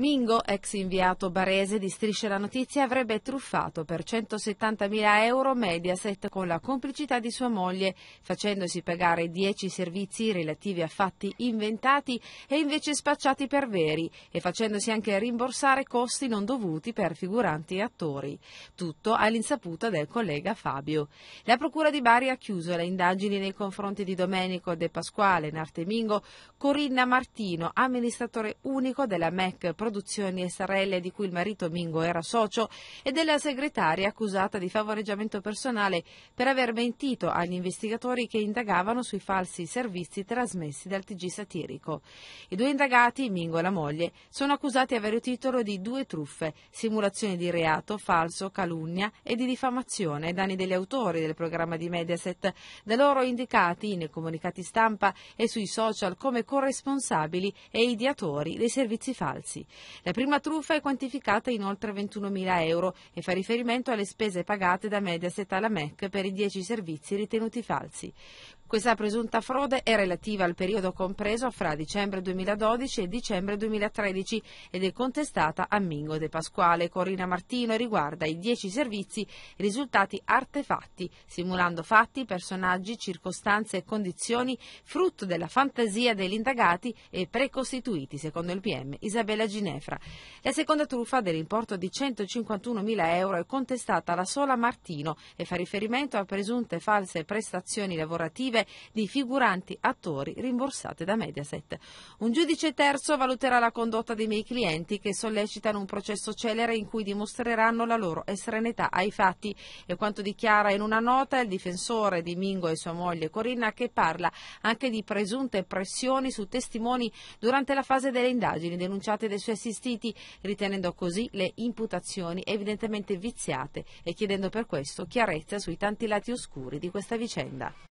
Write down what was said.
Mingo, ex inviato barese di Strisce la Notizia, avrebbe truffato per 170.000 euro Mediaset con la complicità di sua moglie, facendosi pagare 10 servizi relativi a fatti inventati e invece spacciati per veri e facendosi anche rimborsare costi non dovuti per figuranti e attori. Tutto all'insaputa del collega Fabio. La Procura di Bari ha chiuso le indagini nei confronti di Domenico De Pasquale, Narte Mingo, Corinna Martino, amministratore unico della MEC Produzioni SRL di cui il marito Mingo era socio e della segretaria accusata di favoreggiamento personale per aver mentito agli investigatori che indagavano sui falsi servizi trasmessi dal TG satirico. I due indagati, Mingo e la moglie, sono accusati di avere titolo di due truffe, simulazione di reato, falso, calunnia e di diffamazione ai danni degli autori del programma di Mediaset, da loro indicati nei comunicati stampa e sui social come corresponsabili e ideatori dei servizi falsi. La prima truffa è quantificata in oltre 21.000 euro e fa riferimento alle spese pagate da Mediaset alla MEC per i 10 servizi ritenuti falsi. Questa presunta frode è relativa al periodo compreso fra dicembre 2012 e dicembre 2013 ed è contestata a Mingo De Pasquale Corina Martino e riguarda i dieci servizi risultati artefatti, simulando fatti, personaggi, circostanze e condizioni frutto della fantasia degli indagati e precostituiti, secondo il PM Isabella Ginefra. La seconda truffa dell'importo di 151.000 euro è contestata alla sola Martino e fa riferimento a presunte false prestazioni lavorative lavorative di figuranti attori rimborsate da Mediaset. Un giudice terzo valuterà la condotta dei miei clienti che sollecitano un processo celere in cui dimostreranno la loro estraneità ai fatti. E quanto dichiara in una nota il difensore di Mingo e sua moglie Corinna che parla anche di presunte pressioni su testimoni durante la fase delle indagini denunciate dai suoi assistiti, ritenendo così le imputazioni evidentemente viziate e chiedendo per questo chiarezza sui tanti lati oscuri di questa vicenda.